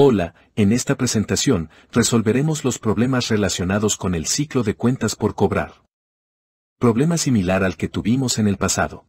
Hola, en esta presentación resolveremos los problemas relacionados con el ciclo de cuentas por cobrar. Problema similar al que tuvimos en el pasado.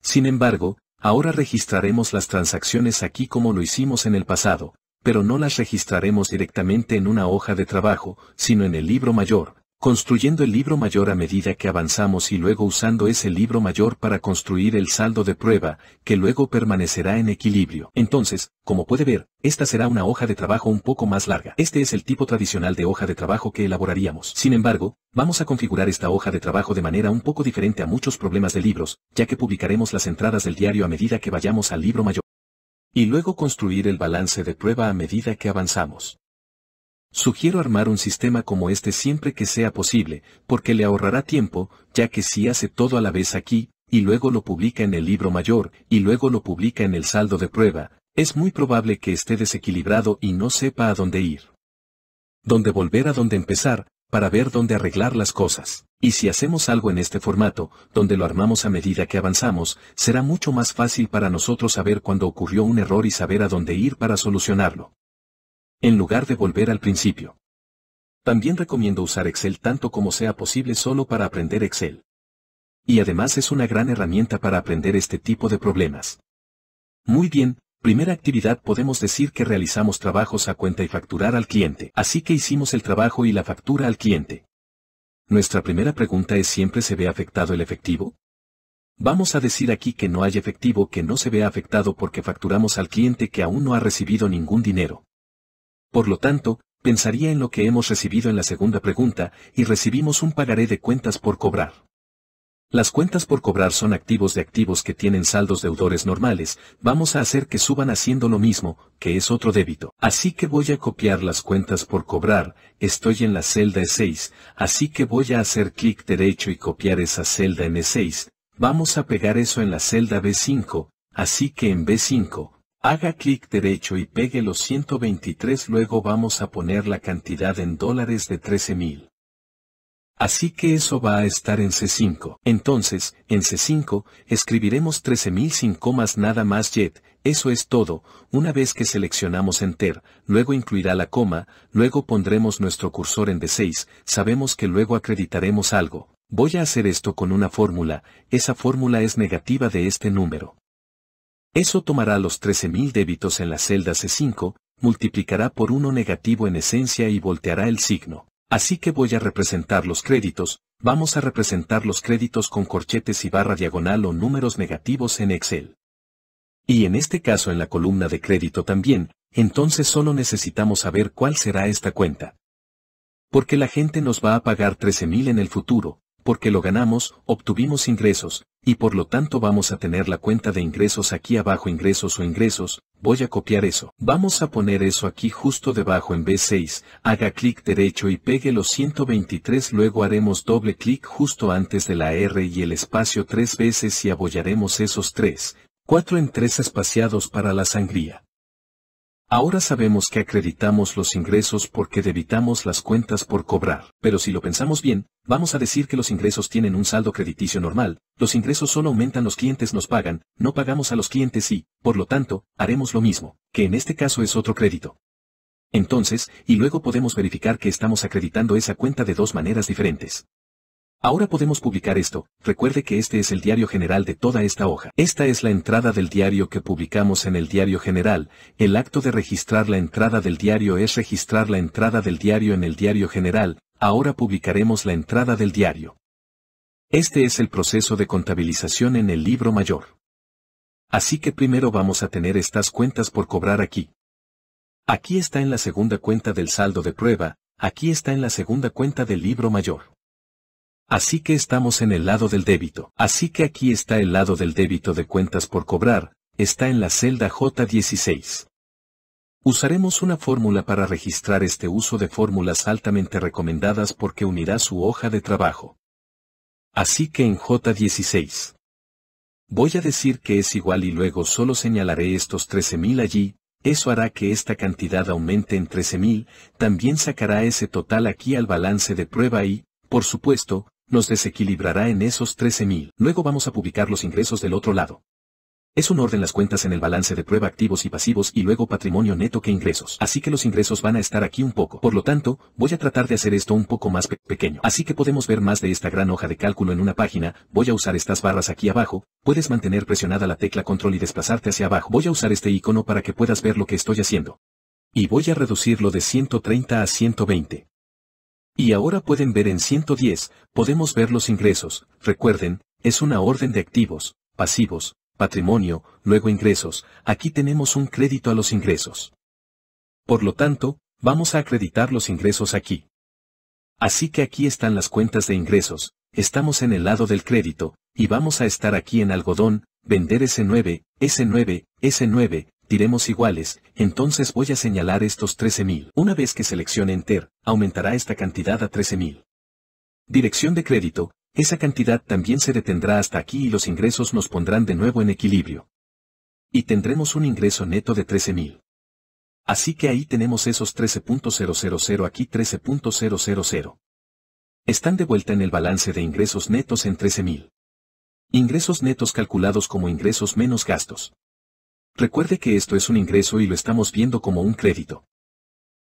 Sin embargo, ahora registraremos las transacciones aquí como lo hicimos en el pasado, pero no las registraremos directamente en una hoja de trabajo, sino en el libro mayor, construyendo el libro mayor a medida que avanzamos y luego usando ese libro mayor para construir el saldo de prueba, que luego permanecerá en equilibrio. Entonces, como puede ver, esta será una hoja de trabajo un poco más larga. Este es el tipo tradicional de hoja de trabajo que elaboraríamos. Sin embargo, vamos a configurar esta hoja de trabajo de manera un poco diferente a muchos problemas de libros, ya que publicaremos las entradas del diario a medida que vayamos al libro mayor. Y luego construir el balance de prueba a medida que avanzamos. Sugiero armar un sistema como este siempre que sea posible, porque le ahorrará tiempo, ya que si hace todo a la vez aquí, y luego lo publica en el libro mayor, y luego lo publica en el saldo de prueba, es muy probable que esté desequilibrado y no sepa a dónde ir. Dónde volver a dónde empezar, para ver dónde arreglar las cosas. Y si hacemos algo en este formato, donde lo armamos a medida que avanzamos, será mucho más fácil para nosotros saber cuándo ocurrió un error y saber a dónde ir para solucionarlo en lugar de volver al principio. También recomiendo usar Excel tanto como sea posible solo para aprender Excel. Y además es una gran herramienta para aprender este tipo de problemas. Muy bien, primera actividad podemos decir que realizamos trabajos a cuenta y facturar al cliente. Así que hicimos el trabajo y la factura al cliente. Nuestra primera pregunta es ¿siempre se ve afectado el efectivo? Vamos a decir aquí que no hay efectivo que no se vea afectado porque facturamos al cliente que aún no ha recibido ningún dinero. Por lo tanto, pensaría en lo que hemos recibido en la segunda pregunta, y recibimos un pagaré de cuentas por cobrar. Las cuentas por cobrar son activos de activos que tienen saldos deudores normales, vamos a hacer que suban haciendo lo mismo, que es otro débito. Así que voy a copiar las cuentas por cobrar, estoy en la celda E6, así que voy a hacer clic derecho y copiar esa celda en e 6 vamos a pegar eso en la celda B5, así que en B5, Haga clic derecho y pegue los 123 luego vamos a poner la cantidad en dólares de 13.000. Así que eso va a estar en C5. Entonces, en C5, escribiremos 13.000 sin comas nada más yet, eso es todo, una vez que seleccionamos Enter, luego incluirá la coma, luego pondremos nuestro cursor en D6, sabemos que luego acreditaremos algo. Voy a hacer esto con una fórmula, esa fórmula es negativa de este número. Eso tomará los 13.000 débitos en la celda C5, multiplicará por uno negativo en esencia y volteará el signo. Así que voy a representar los créditos, vamos a representar los créditos con corchetes y barra diagonal o números negativos en Excel. Y en este caso en la columna de crédito también, entonces solo necesitamos saber cuál será esta cuenta. Porque la gente nos va a pagar 13.000 en el futuro, porque lo ganamos, obtuvimos ingresos, y por lo tanto vamos a tener la cuenta de ingresos aquí abajo ingresos o ingresos, voy a copiar eso. Vamos a poner eso aquí justo debajo en B6, haga clic derecho y pegue los 123 luego haremos doble clic justo antes de la R y el espacio tres veces y abollaremos esos tres, cuatro en tres espaciados para la sangría. Ahora sabemos que acreditamos los ingresos porque debitamos las cuentas por cobrar, pero si lo pensamos bien, vamos a decir que los ingresos tienen un saldo crediticio normal, los ingresos solo aumentan los clientes nos pagan, no pagamos a los clientes y, por lo tanto, haremos lo mismo, que en este caso es otro crédito. Entonces, y luego podemos verificar que estamos acreditando esa cuenta de dos maneras diferentes. Ahora podemos publicar esto, recuerde que este es el diario general de toda esta hoja. Esta es la entrada del diario que publicamos en el diario general, el acto de registrar la entrada del diario es registrar la entrada del diario en el diario general, ahora publicaremos la entrada del diario. Este es el proceso de contabilización en el libro mayor. Así que primero vamos a tener estas cuentas por cobrar aquí. Aquí está en la segunda cuenta del saldo de prueba, aquí está en la segunda cuenta del libro mayor. Así que estamos en el lado del débito. Así que aquí está el lado del débito de cuentas por cobrar, está en la celda J16. Usaremos una fórmula para registrar este uso de fórmulas altamente recomendadas porque unirá su hoja de trabajo. Así que en J16. Voy a decir que es igual y luego solo señalaré estos 13.000 allí, eso hará que esta cantidad aumente en 13.000, también sacará ese total aquí al balance de prueba y, por supuesto, nos desequilibrará en esos 13.000. Luego vamos a publicar los ingresos del otro lado. Es un orden las cuentas en el balance de prueba activos y pasivos y luego patrimonio neto que ingresos. Así que los ingresos van a estar aquí un poco. Por lo tanto, voy a tratar de hacer esto un poco más pequeño. Así que podemos ver más de esta gran hoja de cálculo en una página, voy a usar estas barras aquí abajo, puedes mantener presionada la tecla control y desplazarte hacia abajo. Voy a usar este icono para que puedas ver lo que estoy haciendo. Y voy a reducirlo de 130 a 120. Y ahora pueden ver en 110, podemos ver los ingresos, recuerden, es una orden de activos, pasivos, patrimonio, luego ingresos, aquí tenemos un crédito a los ingresos. Por lo tanto, vamos a acreditar los ingresos aquí. Así que aquí están las cuentas de ingresos, estamos en el lado del crédito, y vamos a estar aquí en algodón, vender S9, S9, S9, diremos iguales, entonces voy a señalar estos 13.000. Una vez que seleccione Enter, aumentará esta cantidad a 13.000. Dirección de crédito, esa cantidad también se detendrá hasta aquí y los ingresos nos pondrán de nuevo en equilibrio. Y tendremos un ingreso neto de 13.000. Así que ahí tenemos esos 13.000 aquí 13.000. Están de vuelta en el balance de ingresos netos en 13.000. Ingresos netos calculados como ingresos menos gastos. Recuerde que esto es un ingreso y lo estamos viendo como un crédito.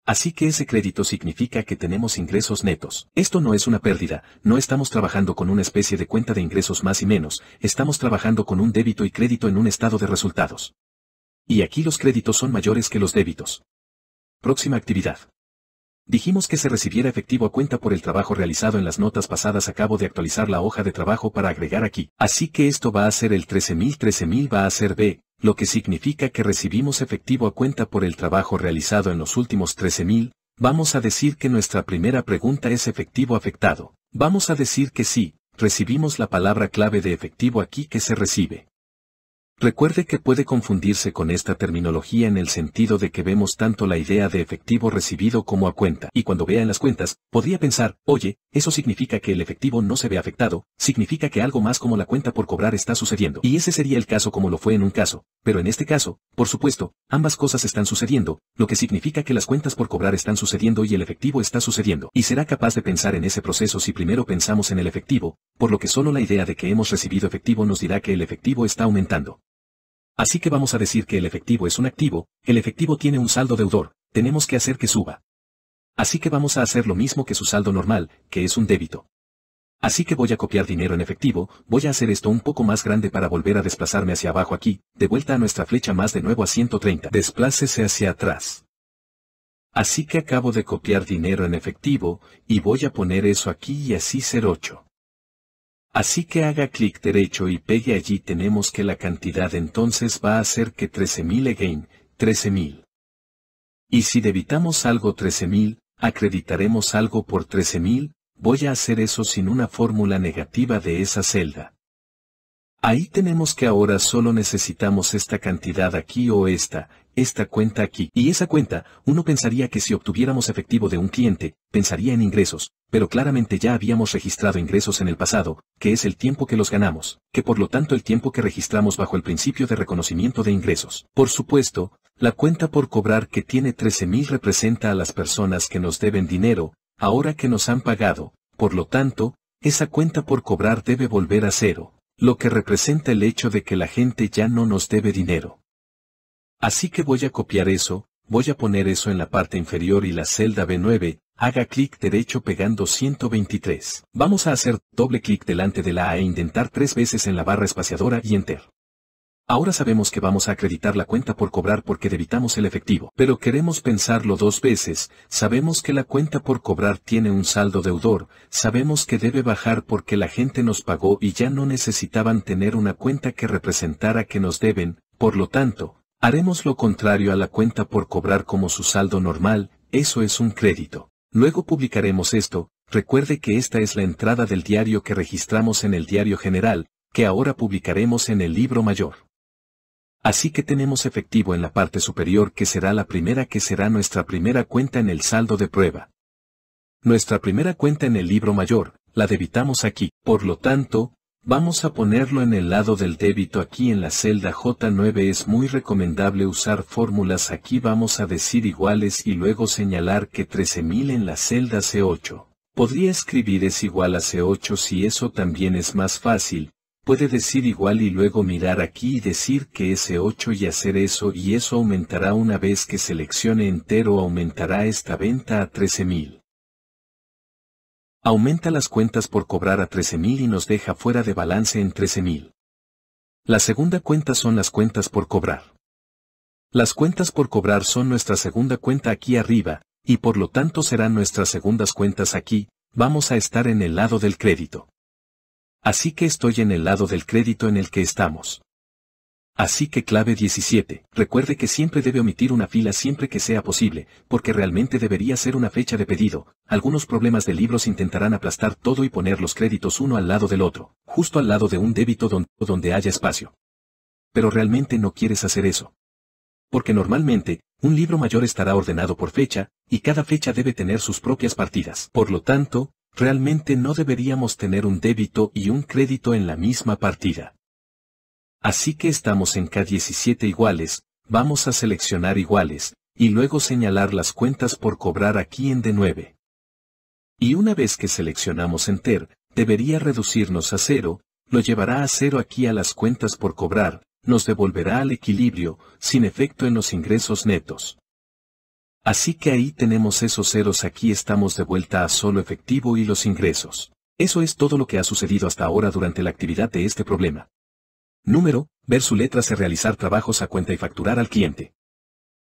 Así que ese crédito significa que tenemos ingresos netos. Esto no es una pérdida, no estamos trabajando con una especie de cuenta de ingresos más y menos, estamos trabajando con un débito y crédito en un estado de resultados. Y aquí los créditos son mayores que los débitos. Próxima actividad. Dijimos que se recibiera efectivo a cuenta por el trabajo realizado en las notas pasadas. Acabo de actualizar la hoja de trabajo para agregar aquí. Así que esto va a ser el 13000. 13000 va a ser B, lo que significa que recibimos efectivo a cuenta por el trabajo realizado en los últimos 13.000, vamos a decir que nuestra primera pregunta es efectivo afectado. Vamos a decir que sí, recibimos la palabra clave de efectivo aquí que se recibe. Recuerde que puede confundirse con esta terminología en el sentido de que vemos tanto la idea de efectivo recibido como a cuenta, y cuando vea en las cuentas, podría pensar, oye, eso significa que el efectivo no se ve afectado, significa que algo más como la cuenta por cobrar está sucediendo, y ese sería el caso como lo fue en un caso, pero en este caso, por supuesto, ambas cosas están sucediendo, lo que significa que las cuentas por cobrar están sucediendo y el efectivo está sucediendo, y será capaz de pensar en ese proceso si primero pensamos en el efectivo, por lo que solo la idea de que hemos recibido efectivo nos dirá que el efectivo está aumentando. Así que vamos a decir que el efectivo es un activo, el efectivo tiene un saldo deudor, tenemos que hacer que suba. Así que vamos a hacer lo mismo que su saldo normal, que es un débito. Así que voy a copiar dinero en efectivo, voy a hacer esto un poco más grande para volver a desplazarme hacia abajo aquí, de vuelta a nuestra flecha más de nuevo a 130. Desplácese hacia atrás. Así que acabo de copiar dinero en efectivo, y voy a poner eso aquí y así 08. Así que haga clic derecho y pegue allí tenemos que la cantidad entonces va a ser que 13.000 again, 13.000. Y si debitamos algo 13.000, acreditaremos algo por 13.000, voy a hacer eso sin una fórmula negativa de esa celda. Ahí tenemos que ahora solo necesitamos esta cantidad aquí o esta, esta cuenta aquí. Y esa cuenta, uno pensaría que si obtuviéramos efectivo de un cliente, pensaría en ingresos, pero claramente ya habíamos registrado ingresos en el pasado, que es el tiempo que los ganamos, que por lo tanto el tiempo que registramos bajo el principio de reconocimiento de ingresos. Por supuesto, la cuenta por cobrar que tiene 13.000 representa a las personas que nos deben dinero, ahora que nos han pagado, por lo tanto, esa cuenta por cobrar debe volver a cero lo que representa el hecho de que la gente ya no nos debe dinero. Así que voy a copiar eso, voy a poner eso en la parte inferior y la celda B9, haga clic derecho pegando 123. Vamos a hacer doble clic delante de la A e intentar tres veces en la barra espaciadora y Enter. Ahora sabemos que vamos a acreditar la cuenta por cobrar porque debitamos el efectivo, pero queremos pensarlo dos veces, sabemos que la cuenta por cobrar tiene un saldo deudor, sabemos que debe bajar porque la gente nos pagó y ya no necesitaban tener una cuenta que representara que nos deben, por lo tanto, haremos lo contrario a la cuenta por cobrar como su saldo normal, eso es un crédito. Luego publicaremos esto, recuerde que esta es la entrada del diario que registramos en el diario general, que ahora publicaremos en el libro mayor. Así que tenemos efectivo en la parte superior que será la primera que será nuestra primera cuenta en el saldo de prueba. Nuestra primera cuenta en el libro mayor, la debitamos aquí, por lo tanto, vamos a ponerlo en el lado del débito aquí en la celda J9 es muy recomendable usar fórmulas aquí vamos a decir iguales y luego señalar que 13.000 en la celda C8. Podría escribir es igual a C8 si eso también es más fácil, puede decir igual y luego mirar aquí y decir que ese 8 y hacer eso y eso aumentará una vez que seleccione entero aumentará esta venta a 13.000. Aumenta las cuentas por cobrar a 13.000 y nos deja fuera de balance en 13.000. La segunda cuenta son las cuentas por cobrar. Las cuentas por cobrar son nuestra segunda cuenta aquí arriba, y por lo tanto serán nuestras segundas cuentas aquí, vamos a estar en el lado del crédito. Así que estoy en el lado del crédito en el que estamos. Así que clave 17. Recuerde que siempre debe omitir una fila siempre que sea posible, porque realmente debería ser una fecha de pedido. Algunos problemas de libros intentarán aplastar todo y poner los créditos uno al lado del otro, justo al lado de un débito donde, donde haya espacio. Pero realmente no quieres hacer eso. Porque normalmente, un libro mayor estará ordenado por fecha, y cada fecha debe tener sus propias partidas. Por lo tanto, realmente no deberíamos tener un débito y un crédito en la misma partida. Así que estamos en K17 iguales, vamos a seleccionar iguales, y luego señalar las cuentas por cobrar aquí en D9. Y una vez que seleccionamos Enter, debería reducirnos a cero, lo llevará a cero aquí a las cuentas por cobrar, nos devolverá al equilibrio, sin efecto en los ingresos netos. Así que ahí tenemos esos ceros aquí estamos de vuelta a solo efectivo y los ingresos. Eso es todo lo que ha sucedido hasta ahora durante la actividad de este problema. Número, ver su letra se realizar trabajos a cuenta y facturar al cliente.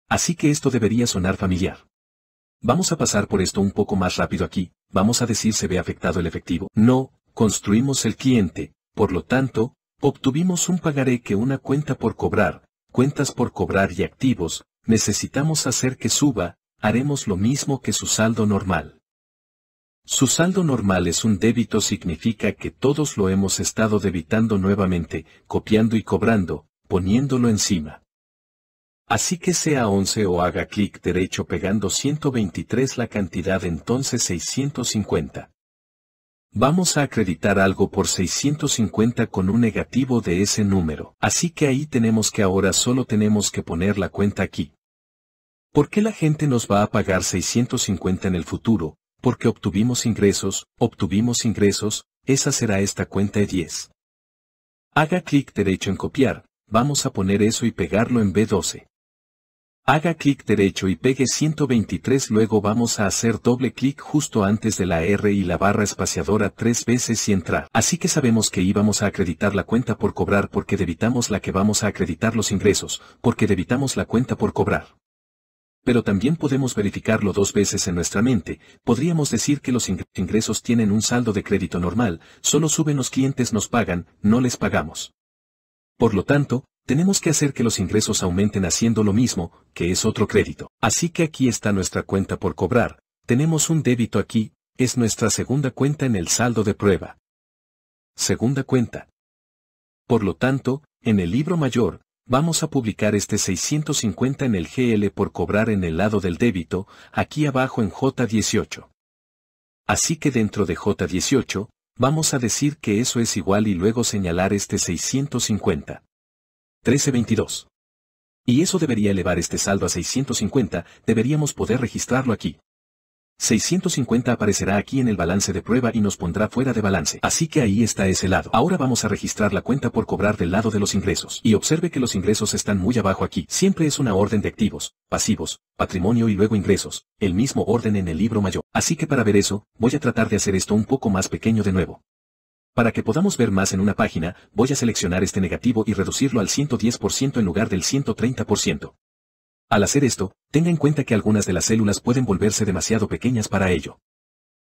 Así que esto debería sonar familiar. Vamos a pasar por esto un poco más rápido aquí, vamos a decir se ve afectado el efectivo. No, construimos el cliente, por lo tanto, obtuvimos un pagaré que una cuenta por cobrar, cuentas por cobrar y activos, necesitamos hacer que suba, haremos lo mismo que su saldo normal. Su saldo normal es un débito significa que todos lo hemos estado debitando nuevamente, copiando y cobrando, poniéndolo encima. Así que sea 11 o haga clic derecho pegando 123 la cantidad entonces 650. Vamos a acreditar algo por 650 con un negativo de ese número. Así que ahí tenemos que ahora solo tenemos que poner la cuenta aquí. ¿Por qué la gente nos va a pagar 650 en el futuro? Porque obtuvimos ingresos, obtuvimos ingresos, esa será esta cuenta E10. Haga clic derecho en copiar, vamos a poner eso y pegarlo en B12. Haga clic derecho y pegue 123 luego vamos a hacer doble clic justo antes de la R y la barra espaciadora tres veces y entrar. Así que sabemos que íbamos a acreditar la cuenta por cobrar porque debitamos la que vamos a acreditar los ingresos, porque debitamos la cuenta por cobrar pero también podemos verificarlo dos veces en nuestra mente, podríamos decir que los ingresos tienen un saldo de crédito normal, solo suben los clientes nos pagan, no les pagamos. Por lo tanto, tenemos que hacer que los ingresos aumenten haciendo lo mismo, que es otro crédito. Así que aquí está nuestra cuenta por cobrar, tenemos un débito aquí, es nuestra segunda cuenta en el saldo de prueba. Segunda cuenta. Por lo tanto, en el libro mayor, Vamos a publicar este 650 en el GL por cobrar en el lado del débito, aquí abajo en J18. Así que dentro de J18, vamos a decir que eso es igual y luego señalar este 650. 1322. Y eso debería elevar este saldo a 650, deberíamos poder registrarlo aquí. 650 aparecerá aquí en el balance de prueba y nos pondrá fuera de balance. Así que ahí está ese lado. Ahora vamos a registrar la cuenta por cobrar del lado de los ingresos. Y observe que los ingresos están muy abajo aquí. Siempre es una orden de activos, pasivos, patrimonio y luego ingresos. El mismo orden en el libro mayor. Así que para ver eso, voy a tratar de hacer esto un poco más pequeño de nuevo. Para que podamos ver más en una página, voy a seleccionar este negativo y reducirlo al 110% en lugar del 130%. Al hacer esto, tenga en cuenta que algunas de las células pueden volverse demasiado pequeñas para ello.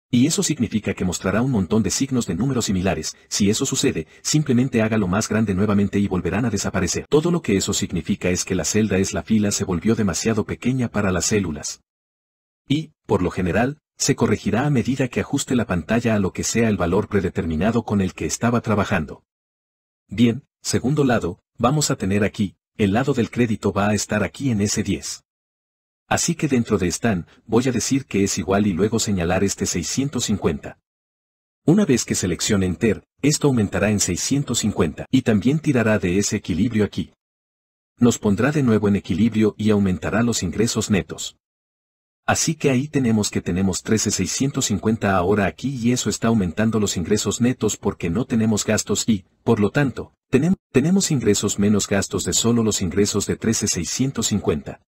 Y eso significa que mostrará un montón de signos de números similares, si eso sucede, simplemente hágalo más grande nuevamente y volverán a desaparecer. Todo lo que eso significa es que la celda es la fila se volvió demasiado pequeña para las células. Y, por lo general, se corregirá a medida que ajuste la pantalla a lo que sea el valor predeterminado con el que estaba trabajando. Bien, segundo lado, vamos a tener aquí, el lado del crédito va a estar aquí en ese 10 Así que dentro de Stan, voy a decir que es igual y luego señalar este 650. Una vez que seleccione Enter, esto aumentará en 650 y también tirará de ese equilibrio aquí. Nos pondrá de nuevo en equilibrio y aumentará los ingresos netos. Así que ahí tenemos que tenemos 13,650 ahora aquí y eso está aumentando los ingresos netos porque no tenemos gastos y, por lo tanto, tenemos, ingresos menos gastos de solo los ingresos de 13,650.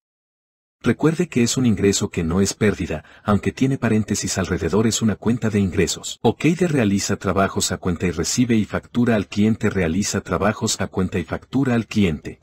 Recuerde que es un ingreso que no es pérdida, aunque tiene paréntesis alrededor es una cuenta de ingresos. Ok de realiza trabajos a cuenta y recibe y factura al cliente realiza trabajos a cuenta y factura al cliente.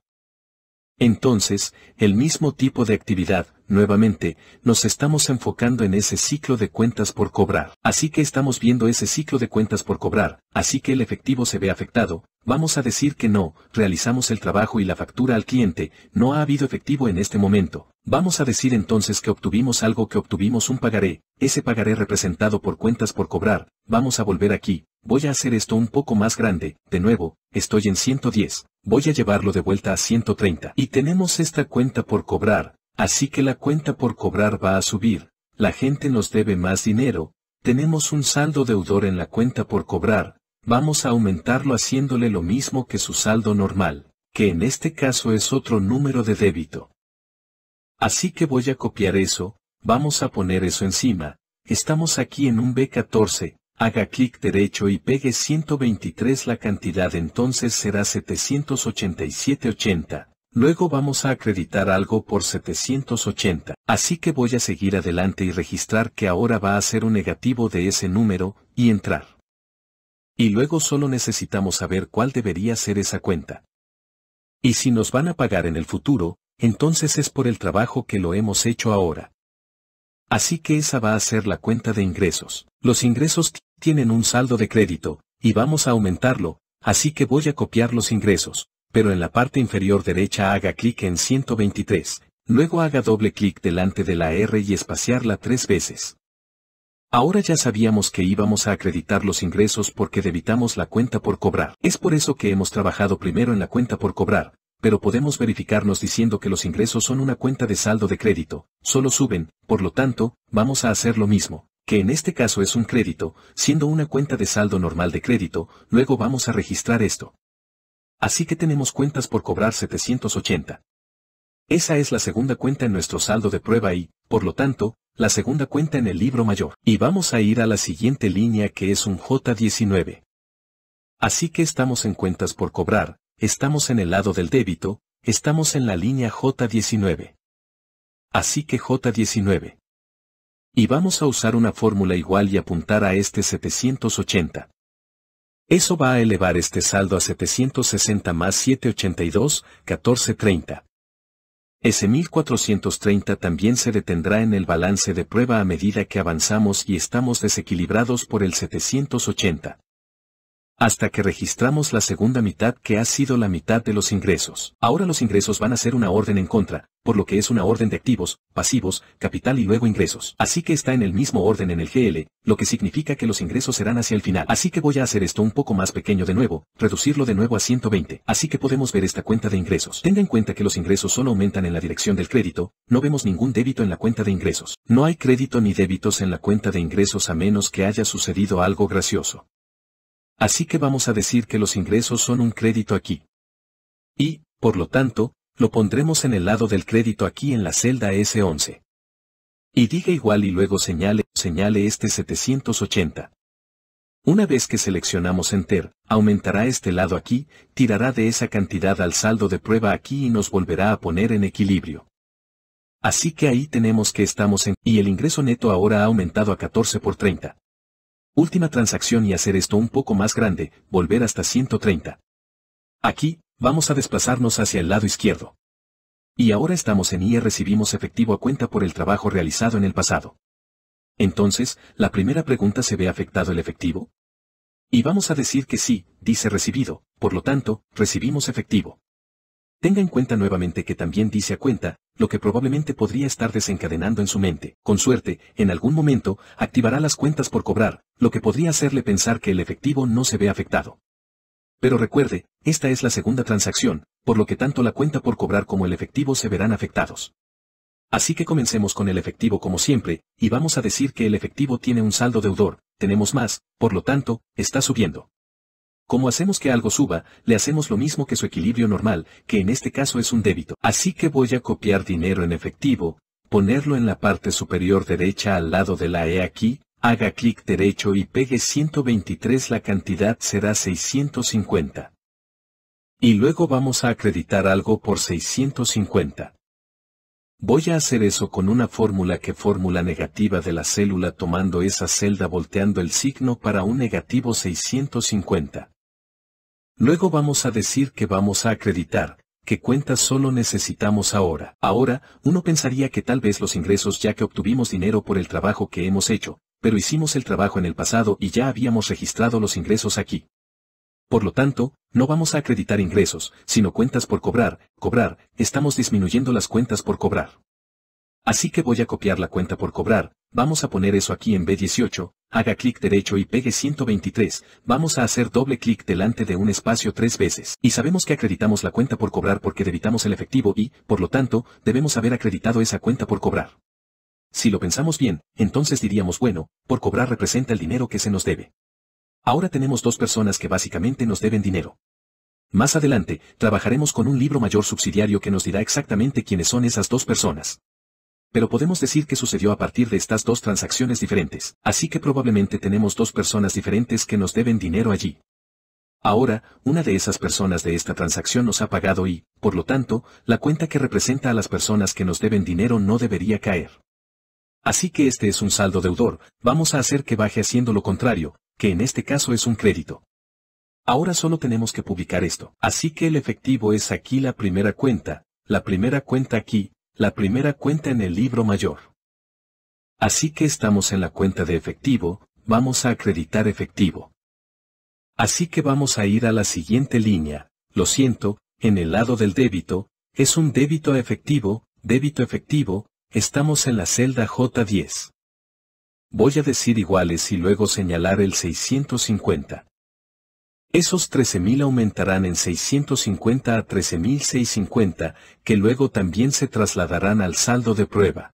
Entonces, el mismo tipo de actividad, nuevamente, nos estamos enfocando en ese ciclo de cuentas por cobrar. Así que estamos viendo ese ciclo de cuentas por cobrar, así que el efectivo se ve afectado, vamos a decir que no, realizamos el trabajo y la factura al cliente, no ha habido efectivo en este momento. Vamos a decir entonces que obtuvimos algo que obtuvimos un pagaré, ese pagaré representado por cuentas por cobrar, vamos a volver aquí, voy a hacer esto un poco más grande, de nuevo, estoy en 110, voy a llevarlo de vuelta a 130. Y tenemos esta cuenta por cobrar, Así que la cuenta por cobrar va a subir, la gente nos debe más dinero, tenemos un saldo deudor en la cuenta por cobrar, vamos a aumentarlo haciéndole lo mismo que su saldo normal, que en este caso es otro número de débito. Así que voy a copiar eso, vamos a poner eso encima, estamos aquí en un B14, haga clic derecho y pegue 123 la cantidad entonces será 787.80. Luego vamos a acreditar algo por 780, así que voy a seguir adelante y registrar que ahora va a ser un negativo de ese número, y entrar. Y luego solo necesitamos saber cuál debería ser esa cuenta. Y si nos van a pagar en el futuro, entonces es por el trabajo que lo hemos hecho ahora. Así que esa va a ser la cuenta de ingresos. Los ingresos tienen un saldo de crédito, y vamos a aumentarlo, así que voy a copiar los ingresos, pero en la parte inferior derecha haga clic en 123, luego haga doble clic delante de la R y espaciarla tres veces. Ahora ya sabíamos que íbamos a acreditar los ingresos porque debitamos la cuenta por cobrar. Es por eso que hemos trabajado primero en la cuenta por cobrar, pero podemos verificarnos diciendo que los ingresos son una cuenta de saldo de crédito, solo suben, por lo tanto, vamos a hacer lo mismo, que en este caso es un crédito, siendo una cuenta de saldo normal de crédito, luego vamos a registrar esto. Así que tenemos cuentas por cobrar 780. Esa es la segunda cuenta en nuestro saldo de prueba y, por lo tanto, la segunda cuenta en el libro mayor. Y vamos a ir a la siguiente línea que es un J19. Así que estamos en cuentas por cobrar, estamos en el lado del débito, estamos en la línea J19. Así que J19. Y vamos a usar una fórmula igual y apuntar a este 780. Eso va a elevar este saldo a 760 más 782, 1430. Ese 1430 también se detendrá en el balance de prueba a medida que avanzamos y estamos desequilibrados por el 780 hasta que registramos la segunda mitad que ha sido la mitad de los ingresos. Ahora los ingresos van a ser una orden en contra, por lo que es una orden de activos, pasivos, capital y luego ingresos. Así que está en el mismo orden en el GL, lo que significa que los ingresos serán hacia el final. Así que voy a hacer esto un poco más pequeño de nuevo, reducirlo de nuevo a 120. Así que podemos ver esta cuenta de ingresos. Tenga en cuenta que los ingresos solo aumentan en la dirección del crédito, no vemos ningún débito en la cuenta de ingresos. No hay crédito ni débitos en la cuenta de ingresos a menos que haya sucedido algo gracioso. Así que vamos a decir que los ingresos son un crédito aquí. Y, por lo tanto, lo pondremos en el lado del crédito aquí en la celda S11. Y diga igual y luego señale, señale este 780. Una vez que seleccionamos Enter, aumentará este lado aquí, tirará de esa cantidad al saldo de prueba aquí y nos volverá a poner en equilibrio. Así que ahí tenemos que estamos en, y el ingreso neto ahora ha aumentado a 14 por 30. Última transacción y hacer esto un poco más grande, volver hasta 130. Aquí, vamos a desplazarnos hacia el lado izquierdo. Y ahora estamos en IE recibimos efectivo a cuenta por el trabajo realizado en el pasado. Entonces, la primera pregunta se ve afectado el efectivo. Y vamos a decir que sí, dice recibido, por lo tanto, recibimos efectivo. Tenga en cuenta nuevamente que también dice a cuenta, lo que probablemente podría estar desencadenando en su mente. Con suerte, en algún momento, activará las cuentas por cobrar, lo que podría hacerle pensar que el efectivo no se ve afectado. Pero recuerde, esta es la segunda transacción, por lo que tanto la cuenta por cobrar como el efectivo se verán afectados. Así que comencemos con el efectivo como siempre, y vamos a decir que el efectivo tiene un saldo deudor, tenemos más, por lo tanto, está subiendo. Como hacemos que algo suba, le hacemos lo mismo que su equilibrio normal, que en este caso es un débito. Así que voy a copiar dinero en efectivo, ponerlo en la parte superior derecha al lado de la E aquí, haga clic derecho y pegue 123 la cantidad será 650. Y luego vamos a acreditar algo por 650. Voy a hacer eso con una fórmula que fórmula negativa de la célula tomando esa celda volteando el signo para un negativo 650. Luego vamos a decir que vamos a acreditar, que cuentas solo necesitamos ahora. Ahora, uno pensaría que tal vez los ingresos ya que obtuvimos dinero por el trabajo que hemos hecho, pero hicimos el trabajo en el pasado y ya habíamos registrado los ingresos aquí. Por lo tanto, no vamos a acreditar ingresos, sino cuentas por cobrar, cobrar, estamos disminuyendo las cuentas por cobrar. Así que voy a copiar la cuenta por cobrar, vamos a poner eso aquí en B18, haga clic derecho y pegue 123, vamos a hacer doble clic delante de un espacio tres veces. Y sabemos que acreditamos la cuenta por cobrar porque debitamos el efectivo y, por lo tanto, debemos haber acreditado esa cuenta por cobrar. Si lo pensamos bien, entonces diríamos bueno, por cobrar representa el dinero que se nos debe. Ahora tenemos dos personas que básicamente nos deben dinero. Más adelante, trabajaremos con un libro mayor subsidiario que nos dirá exactamente quiénes son esas dos personas pero podemos decir que sucedió a partir de estas dos transacciones diferentes, así que probablemente tenemos dos personas diferentes que nos deben dinero allí. Ahora, una de esas personas de esta transacción nos ha pagado y, por lo tanto, la cuenta que representa a las personas que nos deben dinero no debería caer. Así que este es un saldo deudor, vamos a hacer que baje haciendo lo contrario, que en este caso es un crédito. Ahora solo tenemos que publicar esto. Así que el efectivo es aquí la primera cuenta, la primera cuenta aquí, la primera cuenta en el libro mayor. Así que estamos en la cuenta de efectivo, vamos a acreditar efectivo. Así que vamos a ir a la siguiente línea, lo siento, en el lado del débito, es un débito a efectivo, débito efectivo, estamos en la celda J10. Voy a decir iguales y luego señalar el 650. Esos 13.000 aumentarán en 650 a 13.650, que luego también se trasladarán al saldo de prueba.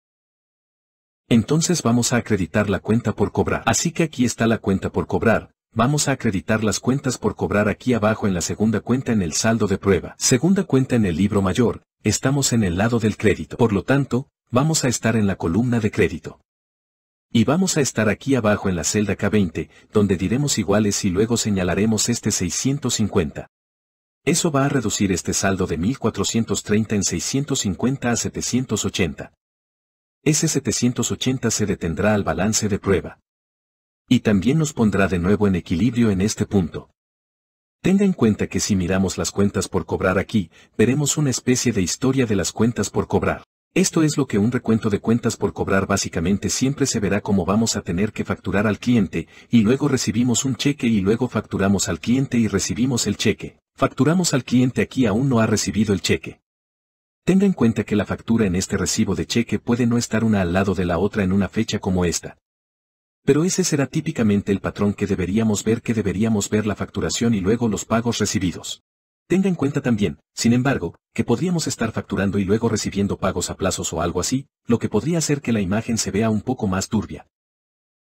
Entonces vamos a acreditar la cuenta por cobrar. Así que aquí está la cuenta por cobrar. Vamos a acreditar las cuentas por cobrar aquí abajo en la segunda cuenta en el saldo de prueba. Segunda cuenta en el libro mayor, estamos en el lado del crédito. Por lo tanto, vamos a estar en la columna de crédito. Y vamos a estar aquí abajo en la celda K20, donde diremos iguales y luego señalaremos este 650. Eso va a reducir este saldo de 1430 en 650 a 780. Ese 780 se detendrá al balance de prueba. Y también nos pondrá de nuevo en equilibrio en este punto. Tenga en cuenta que si miramos las cuentas por cobrar aquí, veremos una especie de historia de las cuentas por cobrar. Esto es lo que un recuento de cuentas por cobrar básicamente siempre se verá como vamos a tener que facturar al cliente, y luego recibimos un cheque y luego facturamos al cliente y recibimos el cheque. Facturamos al cliente aquí aún no ha recibido el cheque. Tenga en cuenta que la factura en este recibo de cheque puede no estar una al lado de la otra en una fecha como esta. Pero ese será típicamente el patrón que deberíamos ver que deberíamos ver la facturación y luego los pagos recibidos. Tenga en cuenta también, sin embargo, que podríamos estar facturando y luego recibiendo pagos a plazos o algo así, lo que podría hacer que la imagen se vea un poco más turbia.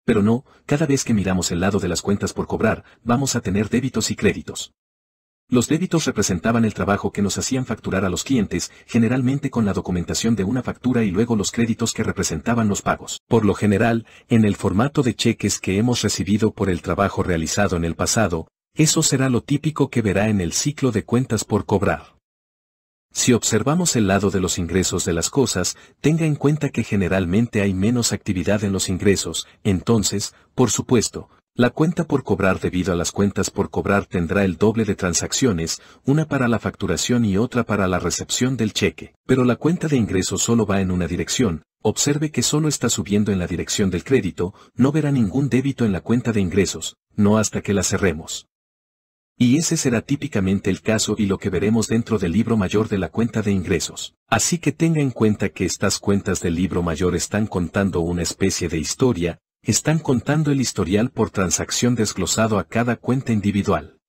Pero no, cada vez que miramos el lado de las cuentas por cobrar, vamos a tener débitos y créditos. Los débitos representaban el trabajo que nos hacían facturar a los clientes, generalmente con la documentación de una factura y luego los créditos que representaban los pagos. Por lo general, en el formato de cheques que hemos recibido por el trabajo realizado en el pasado, eso será lo típico que verá en el ciclo de cuentas por cobrar. Si observamos el lado de los ingresos de las cosas, tenga en cuenta que generalmente hay menos actividad en los ingresos, entonces, por supuesto, la cuenta por cobrar debido a las cuentas por cobrar tendrá el doble de transacciones, una para la facturación y otra para la recepción del cheque. Pero la cuenta de ingresos solo va en una dirección, observe que solo está subiendo en la dirección del crédito, no verá ningún débito en la cuenta de ingresos, no hasta que la cerremos. Y ese será típicamente el caso y lo que veremos dentro del libro mayor de la cuenta de ingresos. Así que tenga en cuenta que estas cuentas del libro mayor están contando una especie de historia, están contando el historial por transacción desglosado a cada cuenta individual.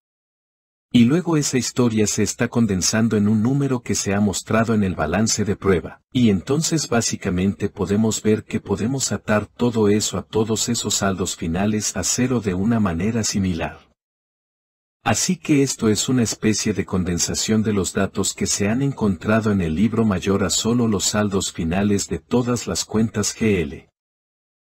Y luego esa historia se está condensando en un número que se ha mostrado en el balance de prueba. Y entonces básicamente podemos ver que podemos atar todo eso a todos esos saldos finales a cero de una manera similar. Así que esto es una especie de condensación de los datos que se han encontrado en el libro mayor a solo los saldos finales de todas las cuentas GL.